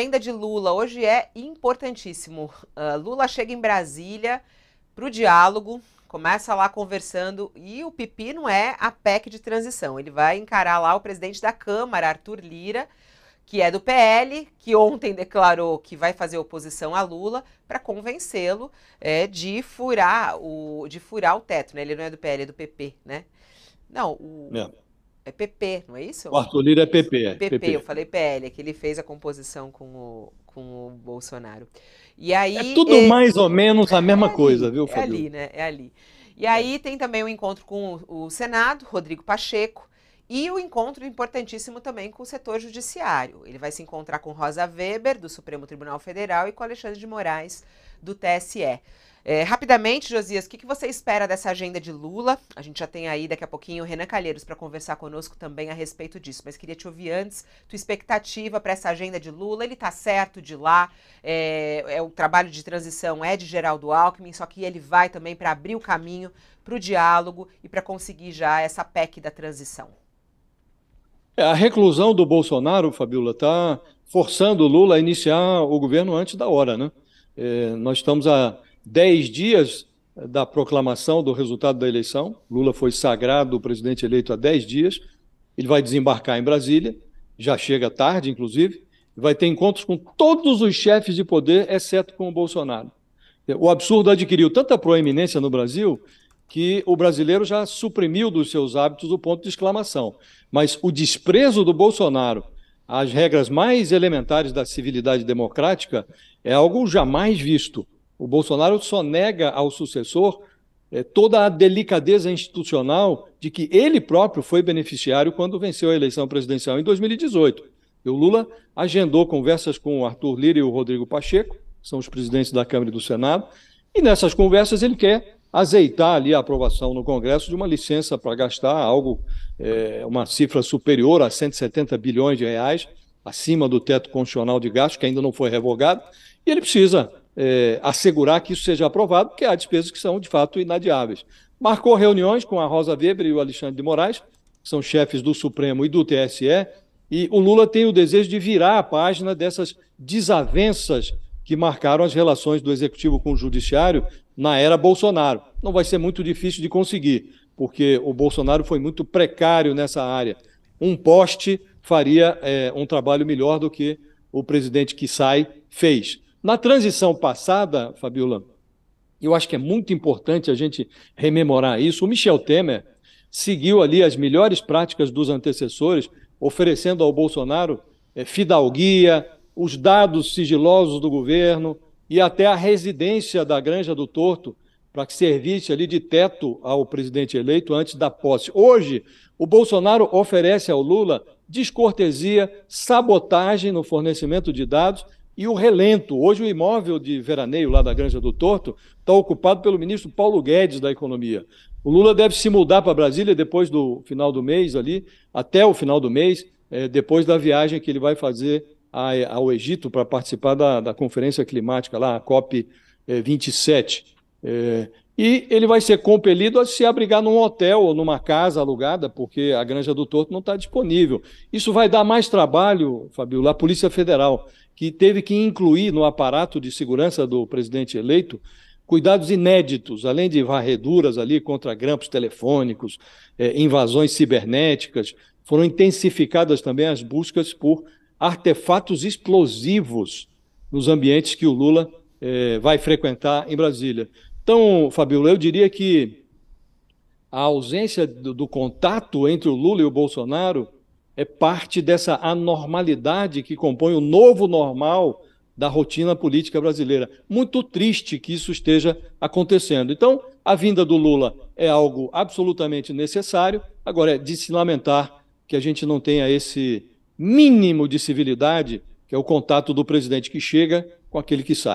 agenda de Lula hoje é importantíssimo. Uh, Lula chega em Brasília para o diálogo, começa lá conversando e o pipi não é a PEC de transição. Ele vai encarar lá o presidente da Câmara, Arthur Lira, que é do PL, que ontem declarou que vai fazer oposição a Lula para convencê-lo é, de furar o de furar o teto, né? Ele não é do PL, é do PP, né? Não, o, é PP, não é isso? O Arthur Lira é PP. É PP, PP, eu falei PL, é que ele fez a composição com o, com o Bolsonaro. E aí, é tudo é, mais ou menos a é mesma é ali, coisa, viu, Fabio? É ali, né? É ali. E aí tem também o um encontro com o Senado, Rodrigo Pacheco, e o encontro importantíssimo também com o setor judiciário. Ele vai se encontrar com Rosa Weber, do Supremo Tribunal Federal, e com Alexandre de Moraes, do TSE. É, rapidamente, Josias, o que, que, você espera dessa agenda de Lula? A gente já tem aí daqui a pouquinho o Renan Calheiros para conversar conosco também a respeito disso, mas queria te ouvir antes tua expectativa para essa agenda de Lula. Ele está certo de lá, é, é, o trabalho de transição é de Geraldo Alckmin, só que ele vai também para abrir o caminho para o diálogo e para conseguir já essa PEC da transição. É, a reclusão do Bolsonaro, Fabiola, está forçando o Lula a iniciar o governo antes da hora. Né? É, nós estamos a 10 dias é, da proclamação do resultado da eleição. Lula foi sagrado presidente eleito há 10 dias. Ele vai desembarcar em Brasília, já chega tarde, inclusive, vai ter encontros com todos os chefes de poder, exceto com o Bolsonaro. É, o absurdo adquiriu tanta proeminência no Brasil que o brasileiro já suprimiu dos seus hábitos o ponto de exclamação. Mas o desprezo do Bolsonaro às regras mais elementares da civilidade democrática é algo jamais visto. O Bolsonaro só nega ao sucessor eh, toda a delicadeza institucional de que ele próprio foi beneficiário quando venceu a eleição presidencial em 2018. E o Lula agendou conversas com o Arthur Lira e o Rodrigo Pacheco, são os presidentes da Câmara e do Senado, e nessas conversas ele quer azeitar ali a aprovação no Congresso de uma licença para gastar algo, é, uma cifra superior a 170 bilhões de reais, acima do teto constitucional de gastos, que ainda não foi revogado, e ele precisa é, assegurar que isso seja aprovado, porque há despesas que são, de fato, inadiáveis. Marcou reuniões com a Rosa Weber e o Alexandre de Moraes, que são chefes do Supremo e do TSE, e o Lula tem o desejo de virar a página dessas desavenças que marcaram as relações do executivo com o judiciário na era Bolsonaro. Não vai ser muito difícil de conseguir, porque o Bolsonaro foi muito precário nessa área. Um poste faria é, um trabalho melhor do que o presidente que sai fez. Na transição passada, Fabiola, eu acho que é muito importante a gente rememorar isso. O Michel Temer seguiu ali as melhores práticas dos antecessores, oferecendo ao Bolsonaro é, fidalguia, os dados sigilosos do governo e até a residência da Granja do Torto, para que servisse ali de teto ao presidente eleito antes da posse. Hoje, o Bolsonaro oferece ao Lula descortesia, sabotagem no fornecimento de dados e o relento. Hoje, o imóvel de veraneio lá da Granja do Torto está ocupado pelo ministro Paulo Guedes da Economia. O Lula deve se mudar para Brasília depois do final do mês, ali, até o final do mês, eh, depois da viagem que ele vai fazer a, ao Egito para participar da, da, conferência climática lá, a COP 27. Eh, é, eh, e ele vai ser compelido a se abrigar num hotel ou numa casa alugada, porque a Granja do Torto não está disponível. Isso vai dar mais trabalho, Fabio, à Polícia Federal, que teve que incluir no aparato de segurança do presidente eleito cuidados inéditos, além de varreduras ali contra grampos telefônicos, eh, invasões cibernéticas, foram intensificadas também as buscas por artefatos explosivos nos ambientes que o Lula eh, vai frequentar em Brasília. Então, Fabíola, eu diria que a ausência do, do contato entre o Lula e o Bolsonaro é parte dessa anormalidade que compõe o novo normal da rotina política brasileira. Muito triste que isso esteja acontecendo. Então, a vinda do Lula é algo absolutamente necessário. Agora, é de se lamentar que a gente não tenha esse mínimo de civilidade, que é o contato do presidente que chega com aquele que sai.